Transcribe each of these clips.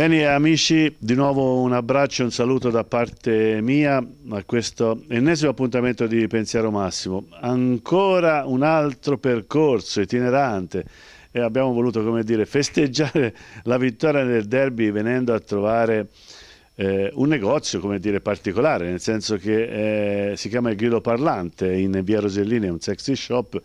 Bene amici, di nuovo un abbraccio e un saluto da parte mia a questo ennesimo appuntamento di Pensiero Massimo. Ancora un altro percorso itinerante e abbiamo voluto, come dire, festeggiare la vittoria del derby venendo a trovare eh, un negozio, come dire, particolare, nel senso che eh, si chiama il Grillo Parlante in via Rosellini, è un sexy shop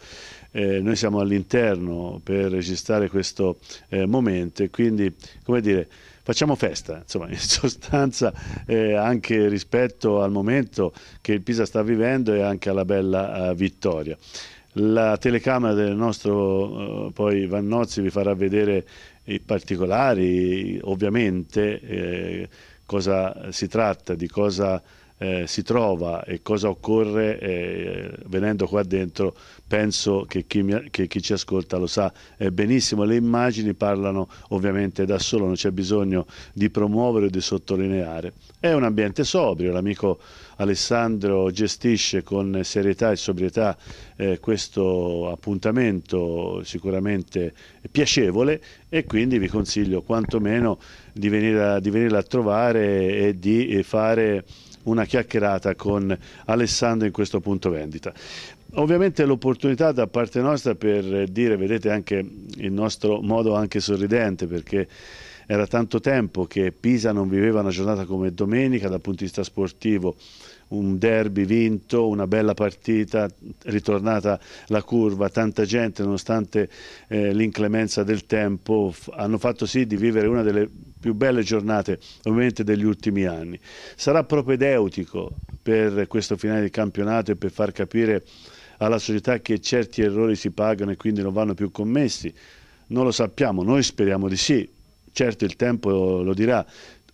eh, noi siamo all'interno per registrare questo eh, momento e quindi, come dire, facciamo festa, insomma, in sostanza eh, anche rispetto al momento che il Pisa sta vivendo e anche alla bella eh, vittoria. La telecamera del nostro eh, poi Vannozzi vi farà vedere i particolari, ovviamente, eh, cosa si tratta, di cosa eh, si trova e cosa occorre eh, venendo qua dentro penso che chi, mi, che chi ci ascolta lo sa eh, benissimo le immagini parlano ovviamente da solo non c'è bisogno di promuovere o di sottolineare è un ambiente sobrio l'amico Alessandro gestisce con serietà e sobrietà eh, questo appuntamento sicuramente piacevole e quindi vi consiglio quantomeno di venire a, di venire a trovare e di eh, fare una chiacchierata con Alessandro in questo punto vendita. Ovviamente l'opportunità da parte nostra per dire, vedete anche il nostro modo anche sorridente perché era tanto tempo che Pisa non viveva una giornata come domenica dal punto di vista sportivo un derby vinto, una bella partita, ritornata la curva, tanta gente nonostante eh, l'inclemenza del tempo hanno fatto sì di vivere una delle più belle giornate ovviamente degli ultimi anni. Sarà propedeutico per questo finale di campionato e per far capire alla società che certi errori si pagano e quindi non vanno più commessi. Non lo sappiamo, noi speriamo di sì, certo il tempo lo dirà.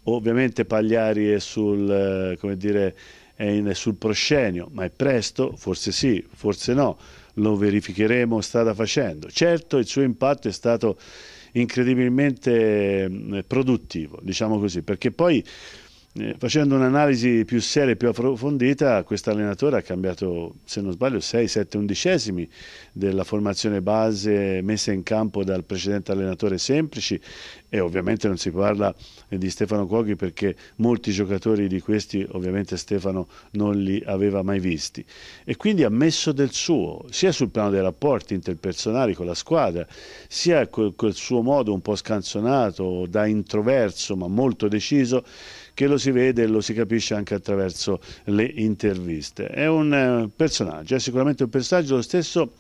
Ovviamente Pagliari è sul, eh, come dire, è in, sul proscenio, ma è presto? Forse sì, forse no, lo verificheremo strada facendo. Certo il suo impatto è stato incredibilmente produttivo, diciamo così, perché poi eh, facendo un'analisi più seria e più approfondita, questo allenatore ha cambiato, se non sbaglio, 6-7 undicesimi della formazione base messa in campo dal precedente allenatore Semplici e ovviamente non si parla di Stefano Cuoghi perché molti giocatori di questi ovviamente Stefano non li aveva mai visti e quindi ha messo del suo, sia sul piano dei rapporti interpersonali con la squadra, sia quel, quel suo modo un po' scanzonato da introverso ma molto deciso che lo si vede e lo si capisce anche attraverso le interviste. È un eh, personaggio, è sicuramente un personaggio lo stesso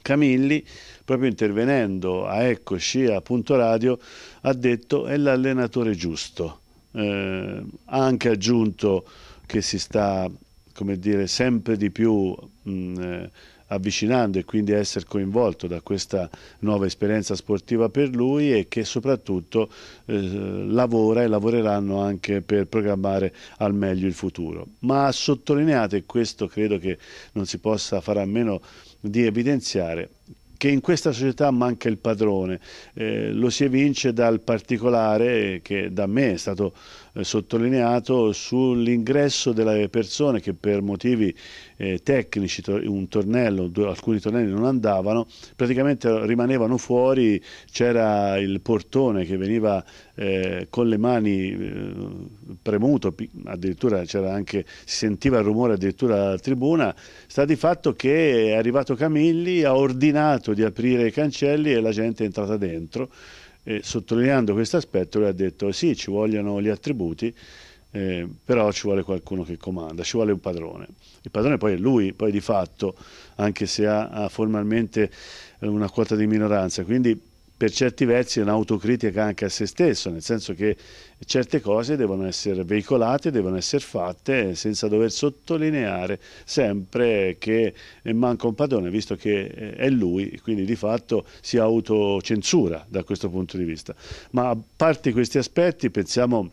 Camilli, proprio intervenendo a Eccoci a Punto Radio, ha detto è l'allenatore giusto. Eh, ha anche aggiunto che si sta, come dire, sempre di più mh, eh, avvicinando e quindi essere coinvolto da questa nuova esperienza sportiva per lui e che soprattutto eh, lavora e lavoreranno anche per programmare al meglio il futuro. Ma sottolineate, questo credo che non si possa fare a meno di evidenziare, che in questa società manca il padrone, eh, lo si evince dal particolare che da me è stato eh, sottolineato sull'ingresso delle persone che per motivi eh, tecnici, un tornello, due, alcuni tornelli non andavano, praticamente rimanevano fuori, c'era il portone che veniva eh, con le mani eh, premuto, addirittura c'era anche, si sentiva il rumore addirittura dalla tribuna, sta di fatto che è arrivato Camilli, ha ordinato di aprire i cancelli e la gente è entrata dentro. E sottolineando questo aspetto lui ha detto sì ci vogliono gli attributi eh, però ci vuole qualcuno che comanda, ci vuole un padrone. Il padrone poi è lui, poi di fatto, anche se ha, ha formalmente una quota di minoranza, quindi per certi versi è un'autocritica anche a se stesso, nel senso che certe cose devono essere veicolate, devono essere fatte senza dover sottolineare sempre che eh, manca un padrone, visto che eh, è lui, quindi di fatto si autocensura da questo punto di vista. Ma a parte questi aspetti pensiamo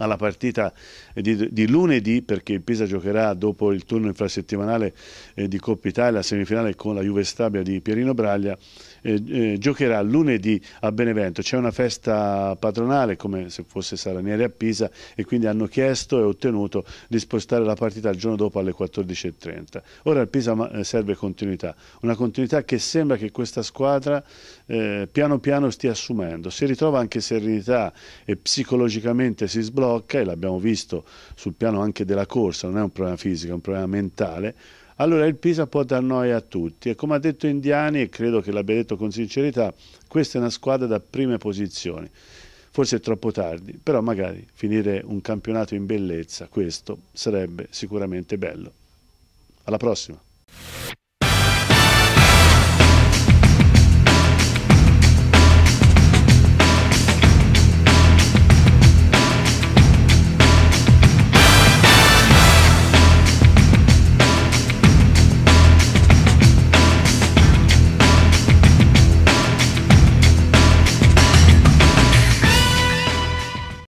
alla partita di, di, lunedì perché il Pisa giocherà dopo il turno infrasettimanale eh, di Coppa Italia la semifinale con la Juve Stabia di Pierino Braglia eh, eh, giocherà lunedì a Benevento. C'è una festa patronale come se fosse Saranieri a Pisa e quindi hanno chiesto e ottenuto di spostare la partita il giorno dopo alle 14.30. Ora al Pisa eh, serve continuità, una continuità che sembra che questa squadra eh, piano piano stia assumendo. Si ritrova anche serenità e psicologicamente si sblocca e l'abbiamo visto sul piano anche della corsa, non è un problema fisico, è un problema mentale allora il Pisa può dar noia a tutti e come ha detto Indiani, e credo che l'abbia detto con sincerità, questa è una squadra da prime posizioni. Forse è troppo tardi, però magari finire un campionato in bellezza, questo sarebbe sicuramente bello. Alla prossima!